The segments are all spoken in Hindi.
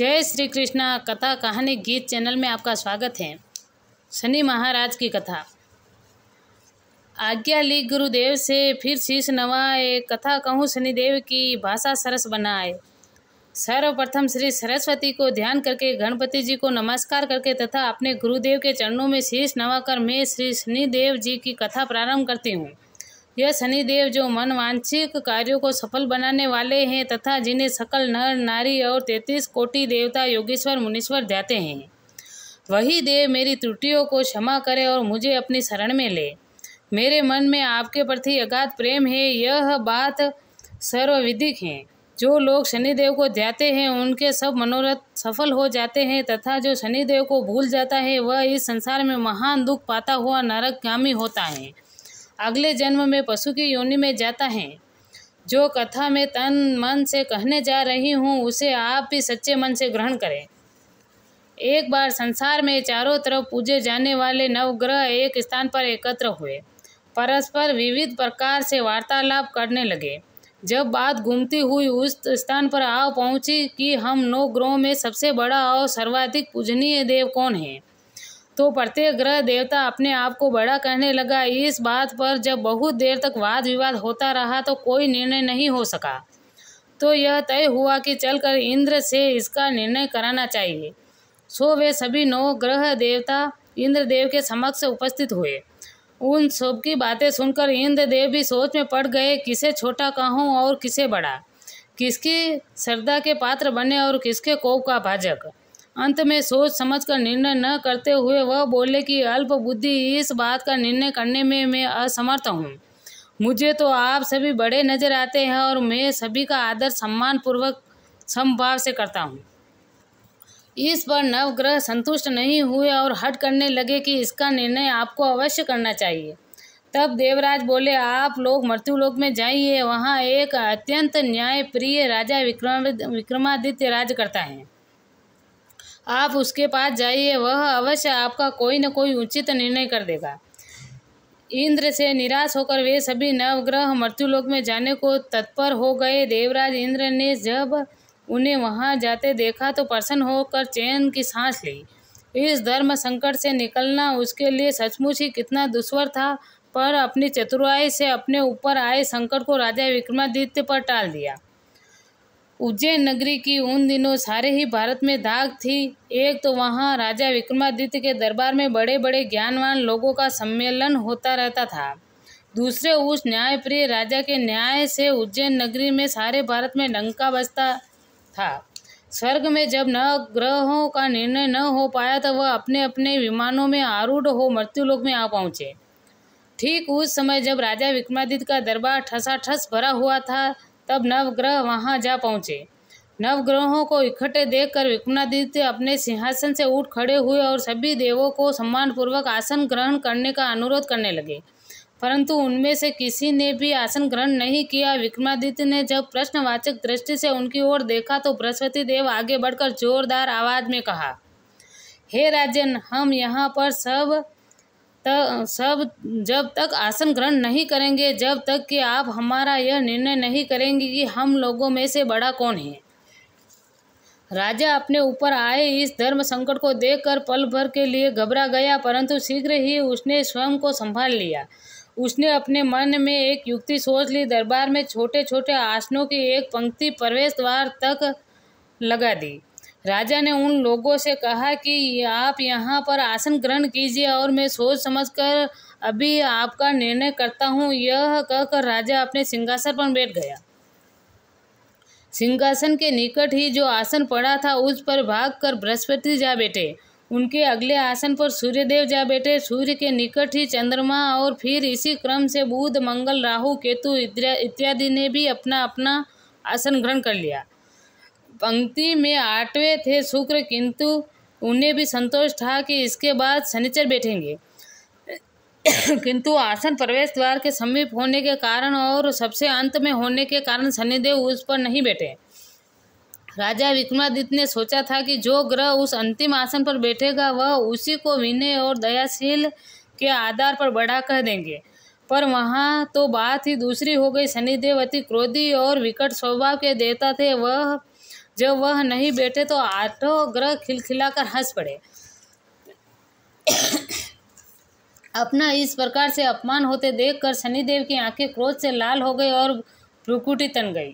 जय श्री कृष्णा कथा कहानी गीत चैनल में आपका स्वागत है शनि महाराज की कथा आज्ञा ली गुरुदेव से फिर शीश नवाए कथा कहूँ शनिदेव की भाषा सरस बनाए सर्वप्रथम श्री सरस्वती को ध्यान करके गणपति जी को नमस्कार करके तथा अपने गुरुदेव के चरणों में शीश नवाकर मैं श्री शनिदेव जी की कथा प्रारंभ करती हूँ यह शनिदेव जो मन वांछित कार्यों को सफल बनाने वाले हैं तथा जिन्हें सकल नर नारी और तैतीस कोटि देवता योगेश्वर मुनीश्वर जाते हैं वही देव मेरी त्रुटियों को क्षमा करे और मुझे अपनी शरण में ले मेरे मन में आपके प्रति अगाध प्रेम है यह बात सर्वविदिक है जो लोग शनिदेव को जाते हैं उनके सब मनोरथ सफल हो जाते हैं तथा जो शनिदेव को भूल जाता है वह इस संसार में महान दुख पाता हुआ नरकगामी होता है अगले जन्म में पशु की योनि में जाता है जो कथा में तन मन से कहने जा रही हूँ उसे आप भी सच्चे मन से ग्रहण करें एक बार संसार में चारों तरफ पूजे जाने वाले नवग्रह एक स्थान पर एकत्र हुए परस्पर विविध प्रकार से वार्तालाप करने लगे जब बात घूमती हुई उस स्थान पर आ पहुंची कि हम नौ ग्रहों में सबसे बड़ा और सर्वाधिक पूजनीय देव कौन है तो प्रत्येक ग्रह देवता अपने आप को बड़ा कहने लगा इस बात पर जब बहुत देर तक वाद विवाद होता रहा तो कोई निर्णय नहीं हो सका तो यह तय हुआ कि चलकर इंद्र से इसका निर्णय कराना चाहिए सो वे सभी नौ ग्रह देवता इंद्रदेव के समक्ष उपस्थित हुए उन सब की बातें सुनकर इंद्रदेव भी सोच में पड़ गए किसे छोटा कहूँ और किसे बड़ा किसकी श्रद्धा के पात्र बने और किसके कोप का भाजक अंत में सोच समझ कर निर्णय न करते हुए वह बोले कि अल्प बुद्धि इस बात का निर्णय करने में मैं असमर्थ हूँ मुझे तो आप सभी बड़े नजर आते हैं और मैं सभी का आदर सम्मान पूर्वक समभाव से करता हूँ इस पर नवग्रह संतुष्ट नहीं हुए और हट करने लगे कि इसका निर्णय आपको अवश्य करना चाहिए तब देवराज बोले आप लोग मृत्युलोक में जाइए वहाँ एक अत्यंत न्यायप्रिय राजा विक्रम विक्रमादित्य राज करता है आप उसके पास जाइए वह अवश्य आपका कोई न कोई उचित निर्णय कर देगा इंद्र से निराश होकर वे सभी नवग्रह मृत्युलोक में जाने को तत्पर हो गए देवराज इंद्र ने जब उन्हें वहां जाते देखा तो प्रसन्न होकर चैन की सांस ली इस धर्म संकट से निकलना उसके लिए सचमुच ही कितना दुश्वर था पर अपनी चतुराई से अपने ऊपर आए संकट को राजा विक्रमादित्य पर टाल दिया उज्जैन नगरी की उन दिनों सारे ही भारत में धाक थी एक तो वहाँ राजा विक्रमादित्य के दरबार में बड़े बड़े ज्ञानवान लोगों का सम्मेलन होता रहता था दूसरे उस न्यायप्रिय राजा के न्याय से उज्जैन नगरी में सारे भारत में डंका बसता था स्वर्ग में जब न ग्रहों का निर्णय न हो पाया तो वह अपने अपने विमानों में आरूढ़ हो मृत्युलोक में आ पहुँचे ठीक उस समय जब राजा विक्रमादित्य का दरबार ठसाठस भरा हुआ था तब नवग्रह वहाँ जा पहुँचे नवग्रहों को इकट्ठे देखकर विक्रमादित्य अपने सिंहासन से उठ खड़े हुए और सभी देवों को सम्मानपूर्वक आसन ग्रहण करने का अनुरोध करने लगे परंतु उनमें से किसी ने भी आसन ग्रहण नहीं किया विक्रमादित्य ने जब प्रश्नवाचक दृष्टि से उनकी ओर देखा तो बृहस्पति देव आगे बढ़कर जोरदार आवाज में कहा हे राजन हम यहाँ पर सब तक सब जब तक आसन ग्रहण नहीं करेंगे जब तक कि आप हमारा यह निर्णय नहीं करेंगे कि हम लोगों में से बड़ा कौन है राजा अपने ऊपर आए इस धर्म संकट को देखकर पल भर के लिए घबरा गया परंतु शीघ्र ही उसने स्वयं को संभाल लिया उसने अपने मन में एक युक्ति सोच ली दरबार में छोटे छोटे आसनों की एक पंक्ति प्रवेश द्वार तक लगा दी राजा ने उन लोगों से कहा कि आप यहाँ पर आसन ग्रहण कीजिए और मैं सोच समझ कर अभी आपका निर्णय करता हूँ यह कहकर राजा अपने सिंहासन पर बैठ गया सिंहासन के निकट ही जो आसन पड़ा था उस पर भागकर बृहस्पति जा बैठे उनके अगले आसन पर सूर्यदेव जा बैठे सूर्य के निकट ही चंद्रमा और फिर इसी क्रम से बुध मंगल राहु केतु इत्यादि ने भी अपना अपना आसन ग्रहण कर लिया पंक्ति में आठवें थे शुक्र किंतु उन्हें भी संतोष था कि इसके बाद शनिचर बैठेंगे किंतु आसन प्रवेश द्वार के समीप होने के कारण और सबसे अंत में होने के कारण शनिदेव उस पर नहीं बैठे राजा विक्रमादित्य ने सोचा था कि जो ग्रह उस अंतिम आसन पर बैठेगा वह उसी को विनय और दयाशील के आधार पर बढ़ा कह देंगे पर वहाँ तो बात ही दूसरी हो गई शनिदेव अति क्रोधी और विकट स्वभाव के देवता थे वह जब वह नहीं बैठे तो आठों ग्रह खिलखिलाकर हंस पड़े अपना इस प्रकार से अपमान होते देखकर शनिदेव की आंखें क्रोध से लाल हो गई और भ्रुकुटी तन गई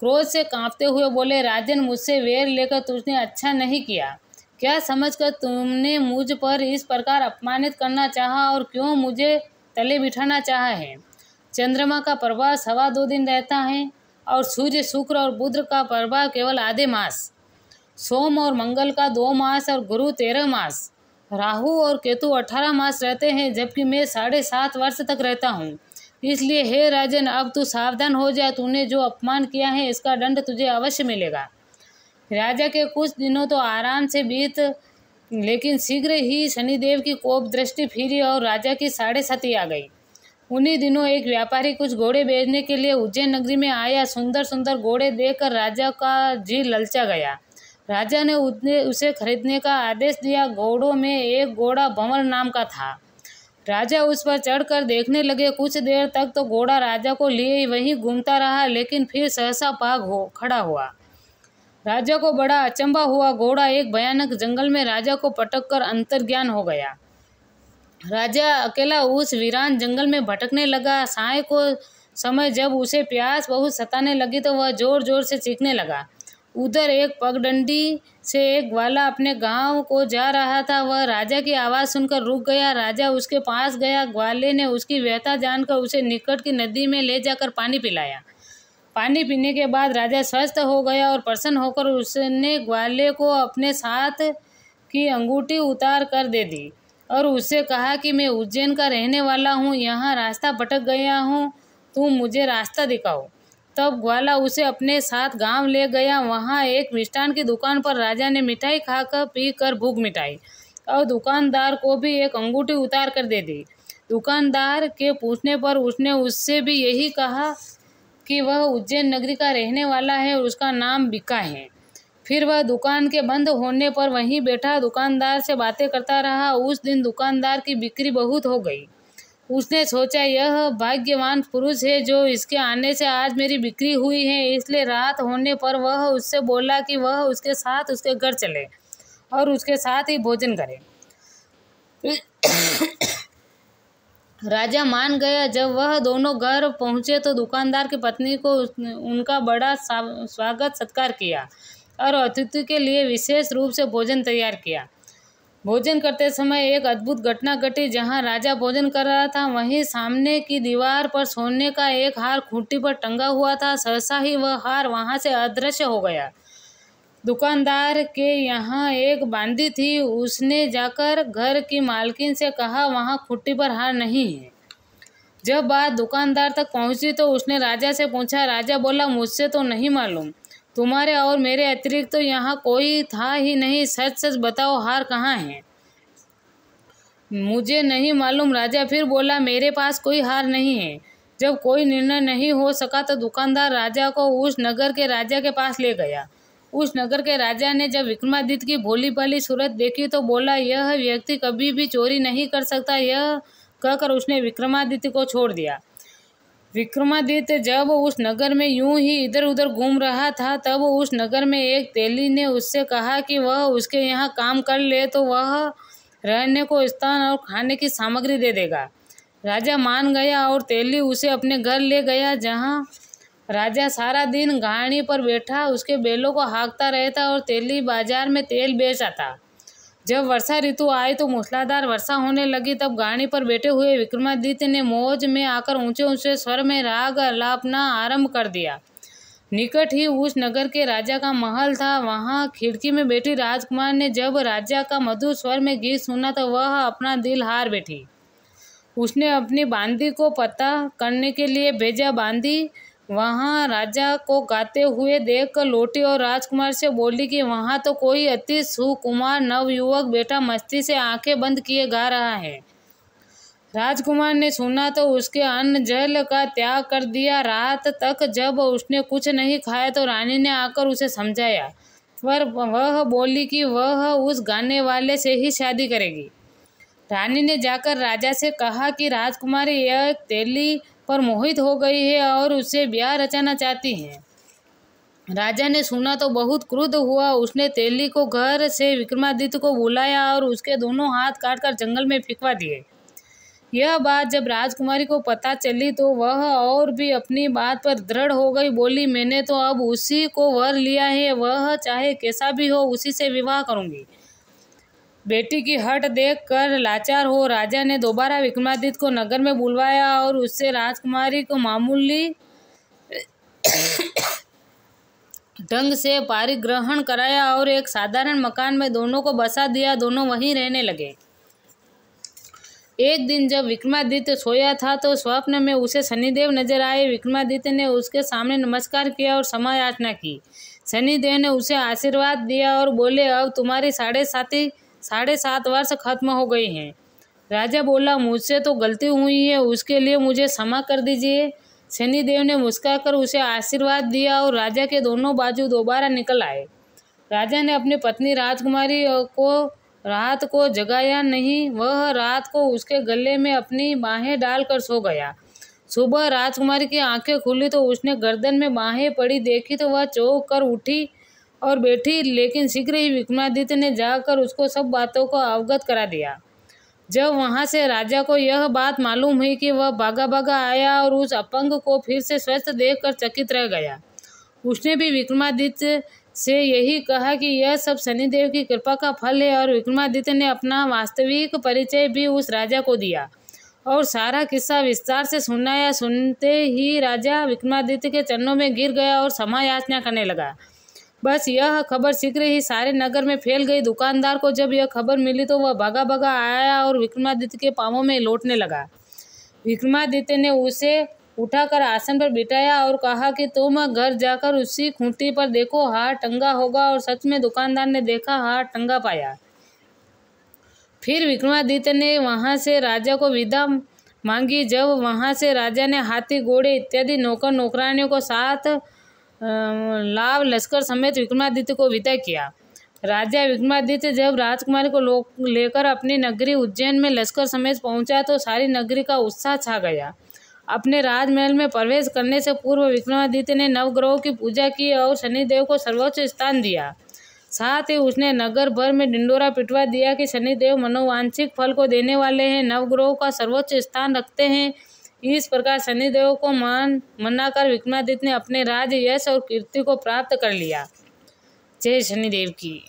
क्रोध से कांपते हुए बोले राजन मुझसे वेर लेकर तुझने अच्छा नहीं किया क्या समझकर तुमने मुझ पर इस प्रकार अपमानित करना चाहा और क्यों मुझे तले बिठाना चाहा है चंद्रमा का प्रवास हवा दो दिन रहता है और सूर्य शुक्र और बुध का प्रभाव केवल आधे मास सोम और मंगल का दो मास और गुरु तेरह मास राहु और केतु अठारह मास रहते हैं जबकि मैं साढ़े सात वर्ष तक रहता हूँ इसलिए हे राजन अब तू सावधान हो जा तूने जो अपमान किया है इसका दंड तुझे अवश्य मिलेगा राजा के कुछ दिनों तो आराम से बीत लेकिन शीघ्र ही शनिदेव की कोप दृष्टि फिरी और राजा की साढ़े सती आ गई उन्हीं दिनों एक व्यापारी कुछ घोड़े बेचने के लिए उज्जैन नगरी में आया सुंदर सुंदर घोड़े देखकर राजा का जी ललचा गया राजा ने उसे खरीदने का आदेश दिया घोड़ों में एक घोड़ा भंवर नाम का था राजा उस पर चढ़कर देखने लगे कुछ देर तक तो घोड़ा राजा को लिए वहीं घूमता रहा लेकिन फिर सहसा पाग हो खड़ा हुआ राजा को बड़ा अचंबा हुआ घोड़ा एक भयानक जंगल में राजा को पटक कर अंतर्ज्ञान हो गया राजा अकेला उस वीरान जंगल में भटकने लगा साय को समय जब उसे प्यास बहुत सताने लगी तो वह जोर जोर से चीखने लगा उधर एक पगडंडी से एक ग्वाला अपने गांव को जा रहा था वह राजा की आवाज़ सुनकर रुक गया राजा उसके पास गया ग्वाले ने उसकी व्यथा जानकर उसे निकट की नदी में ले जाकर पानी पिलाया पानी पीने के बाद राजा स्वस्थ हो गया और प्रसन्न होकर उसने ग्वाले को अपने साथ की अंगूठी उतार कर दे दी और उससे कहा कि मैं उज्जैन का रहने वाला हूँ यहाँ रास्ता भटक गया हूँ तुम मुझे रास्ता दिखाओ तब ग्वाला उसे अपने साथ गांव ले गया वहाँ एक मिष्ठान की दुकान पर राजा ने मिठाई खाकर पी कर भूख मिटाई और दुकानदार को भी एक अंगूठी उतार कर दे दी दुकानदार के पूछने पर उसने उससे भी यही कहा कि वह उज्जैन नगरी का रहने वाला है और उसका नाम बिका है फिर वह दुकान के बंद होने पर वहीं बैठा दुकानदार से बातें करता रहा उस दिन दुकानदार की बिक्री बहुत हो गई उसने सोचा यह भाग्यवान पुरुष है जो इसके आने से आज मेरी बिक्री हुई है इसलिए रात होने पर वह उससे बोला कि वह उसके साथ उसके घर चले और उसके साथ ही भोजन करे राजा मान गया जब वह दोनों घर पहुंचे तो दुकानदार की पत्नी को उनका बड़ा स्वागत सत्कार किया और अतिथि के लिए विशेष रूप से भोजन तैयार किया भोजन करते समय एक अद्भुत घटना घटी जहां राजा भोजन कर रहा था वहीं सामने की दीवार पर सोने का एक हार खूंटी पर टंगा हुआ था सहसा ही वह हार वहां से अदृश्य हो गया दुकानदार के यहाँ एक बांदी थी उसने जाकर घर की मालकिन से कहा वहाँ खुट्टी पर हार नहीं है जब बात दुकानदार तक पहुंची तो उसने राजा से पूछा राजा बोला मुझसे तो नहीं मालूम तुम्हारे और मेरे अतिरिक्त तो यहाँ कोई था ही नहीं सच सच बताओ हार कहाँ है मुझे नहीं मालूम राजा फिर बोला मेरे पास कोई हार नहीं है जब कोई निर्णय नहीं हो सका तो दुकानदार राजा को उस नगर के राजा के पास ले गया उस नगर के राजा ने जब विक्रमादित्य की भोली भाली सूरत देखी तो बोला यह व्यक्ति कभी भी चोरी नहीं कर सकता यह कहकर उसने विक्रमादित्य को छोड़ दिया विक्रमादित्य जब उस नगर में यूं ही इधर उधर घूम रहा था तब उस नगर में एक तेली ने उससे कहा कि वह उसके यहाँ काम कर ले तो वह रहने को स्थान और खाने की सामग्री दे देगा राजा मान गया और तेली उसे अपने घर ले गया जहाँ राजा सारा दिन घाणी पर बैठा उसके बेलों को हाँकता रहता और तेली बाजार में तेल बेचा था जब वर्षा ऋतु आई तो मूसलाधार वर्षा होने लगी तब गाड़ी पर बैठे हुए विक्रमादित्य ने मौज में आकर ऊंचे ऊंचे स्वर में राग अलापना आरंभ कर दिया निकट ही उस नगर के राजा का महल था वहाँ खिड़की में बैठी राजकुमार ने जब राजा का मधुर स्वर में गीत सुना तो वह अपना दिल हार बैठी उसने अपनी बांदी को पता करने के लिए भेजा बांदी वहाँ राजा को गाते हुए कर लौटी और राजकुमार से बोली कि वहाँ तो कोई अति सुकुमार नवयुवक बेटा मस्ती से आंखें बंद किए गा रहा है राजकुमार ने सुना तो उसके अन्न जल का त्याग कर दिया रात तक जब उसने कुछ नहीं खाया तो रानी ने आकर उसे समझाया पर वह बोली कि वह उस गाने वाले से ही शादी करेगी रानी ने जाकर राजा से कहा कि राजकुमारी यह तेली पर मोहित हो गई है और उससे ब्याह रचाना चाहती है राजा ने सुना तो बहुत क्रुद्ध हुआ उसने तेली को घर से विक्रमादित्य को बुलाया और उसके दोनों हाथ काटकर जंगल में फिकवा दिए यह बात जब राजकुमारी को पता चली तो वह और भी अपनी बात पर दृढ़ हो गई बोली मैंने तो अब उसी को वर लिया है वह चाहे कैसा भी हो उसी से विवाह करूंगी बेटी की हट देख कर लाचार हो राजा ने दोबारा विक्रमादित्य को नगर में बुलवाया और उससे राजकुमारी को मामूली ढंग से पारिग्रहण कराया और एक साधारण मकान में दोनों को बसा दिया दोनों वहीं रहने लगे एक दिन जब विक्रमादित्य सोया था तो स्वप्न में उसे शनिदेव नजर आए विक्रमादित्य ने उसके सामने नमस्कार किया और क्षमा याचना की शनिदेव ने उसे आशीर्वाद दिया और बोले अब तुम्हारी साढ़े साथी साढ़े सात वर्ष खत्म हो गए हैं राजा बोला मुझसे तो गलती हुई है उसके लिए मुझे क्षमा कर दीजिए शनिदेव ने मुस्कुराकर उसे आशीर्वाद दिया और राजा के दोनों बाजू दोबारा निकल आए राजा ने अपनी पत्नी राजकुमारी को रात को जगाया नहीं वह रात को उसके गले में अपनी बाहें डालकर सो गया सुबह राजकुमारी की आंखें खुली तो उसने गर्दन में बाहें पड़ी देखी तो वह चौंक कर उठी और बैठी लेकिन शीघ्र ही विक्रमादित्य ने जाकर उसको सब बातों को अवगत करा दिया जब वहाँ से राजा को यह बात मालूम हुई कि वह भागा भागा आया और उस अपंग को फिर से स्वस्थ देखकर चकित रह गया उसने भी विक्रमादित्य से यही कहा कि यह सब शनिदेव की कृपा का फल है और विक्रमादित्य ने अपना वास्तविक परिचय भी उस राजा को दिया और सारा किस्सा विस्तार से सुनाया सुनते ही राजा विक्रमादित्य के चरणों में गिर गया और समायाचना याचना करने लगा बस यह खबर शीघ्र ही सारे नगर में फैल गई दुकानदार को जब यह खबर मिली तो वह भगा भगा आया और विक्रमादित्य के पाँवों में लौटने लगा विक्रमादित्य ने उसे उठाकर आसन पर बिठाया और कहा कि तुम घर जाकर उसी खूंटी पर देखो हार टंगा होगा और सच में दुकानदार ने देखा हार टंगा पाया फिर विक्रमादित्य ने वहाँ से राजा को विदा मांगी जब वहाँ से राजा ने हाथी घोड़े इत्यादि नौकर नौकरानियों को साथ लाभ लश्कर समेत विक्रमादित्य को विदा किया राजा विक्रमादित्य जब राजकुमारी को लेकर अपनी नगरी उज्जैन में लश्कर समेत पहुंचा तो सारी नगरी का उत्साह छा गया अपने राजमहल में प्रवेश करने से पूर्व विक्रमादित्य ने नवग्रहों की पूजा की और शनिदेव को सर्वोच्च स्थान दिया साथ ही उसने नगर भर में डिंडोरा पिटवा दिया कि शनिदेव मनोवांछिक फल को देने वाले हैं नवग्रहों का सर्वोच्च स्थान रखते हैं इस प्रकार शनिदेव को मान मना कर विक्रमादित्य ने अपने राज यश और कीर्ति को प्राप्त कर लिया जय शनिदेव की